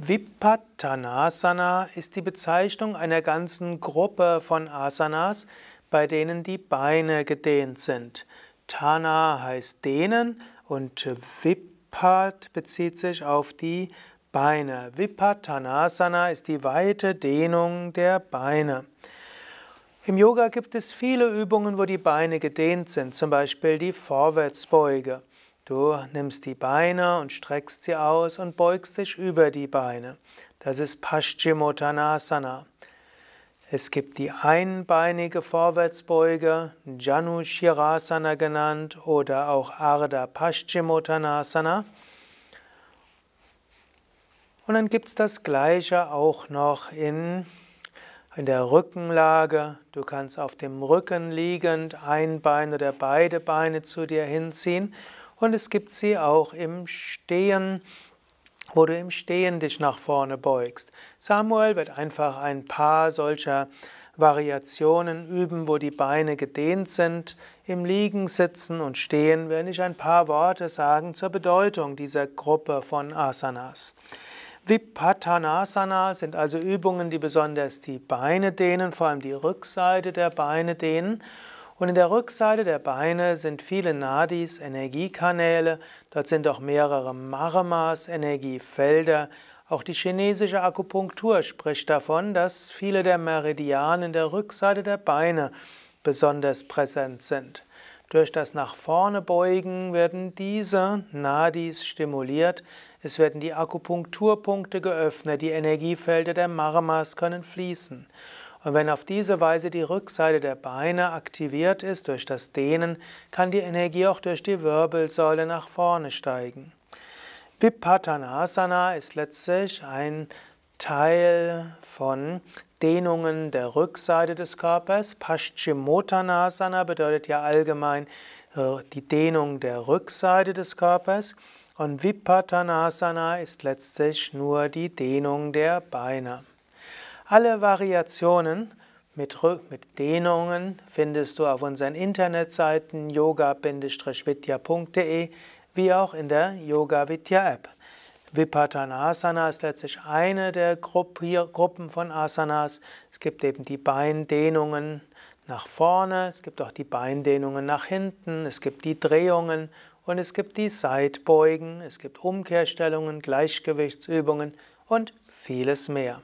Vipattanasana ist die Bezeichnung einer ganzen Gruppe von Asanas, bei denen die Beine gedehnt sind. Tana heißt dehnen und Vipat bezieht sich auf die Beine. Vipattanasana ist die weite Dehnung der Beine. Im Yoga gibt es viele Übungen, wo die Beine gedehnt sind, zum Beispiel die Vorwärtsbeuge. Du nimmst die Beine und streckst sie aus und beugst dich über die Beine. Das ist Paschimottanasana. Es gibt die einbeinige Vorwärtsbeuge, Janushirasana genannt oder auch Arda Paschimottanasana. Und dann gibt es das Gleiche auch noch in, in der Rückenlage. Du kannst auf dem Rücken liegend ein Bein oder beide Beine zu dir hinziehen und es gibt sie auch im Stehen, wo du im Stehen dich nach vorne beugst. Samuel wird einfach ein paar solcher Variationen üben, wo die Beine gedehnt sind. Im Liegen, Sitzen und Stehen werde ich ein paar Worte sagen zur Bedeutung dieser Gruppe von Asanas. Vipatanasana sind also Übungen, die besonders die Beine dehnen, vor allem die Rückseite der Beine dehnen. Und in der Rückseite der Beine sind viele Nadis, Energiekanäle. Dort sind auch mehrere Marmas, Energiefelder. Auch die chinesische Akupunktur spricht davon, dass viele der Meridianen in der Rückseite der Beine besonders präsent sind. Durch das nach vorne beugen werden diese Nadis stimuliert, es werden die Akupunkturpunkte geöffnet, die Energiefelder der Marmas können fließen. Und wenn auf diese Weise die Rückseite der Beine aktiviert ist durch das Dehnen, kann die Energie auch durch die Wirbelsäule nach vorne steigen. Vipatanasana ist letztlich ein Teil von Dehnungen der Rückseite des Körpers. Paschimottanasana bedeutet ja allgemein äh, die Dehnung der Rückseite des Körpers. Und Vipatanasana ist letztlich nur die Dehnung der Beine. Alle Variationen mit, mit Dehnungen findest du auf unseren Internetseiten yoga-vidya.de wie auch in der Yoga Vidya App. Vipatanasana ist letztlich eine der Gruppen von Asanas. Es gibt eben die Beindehnungen nach vorne, es gibt auch die Beindehnungen nach hinten, es gibt die Drehungen und es gibt die Seitbeugen, es gibt Umkehrstellungen, Gleichgewichtsübungen und vieles mehr.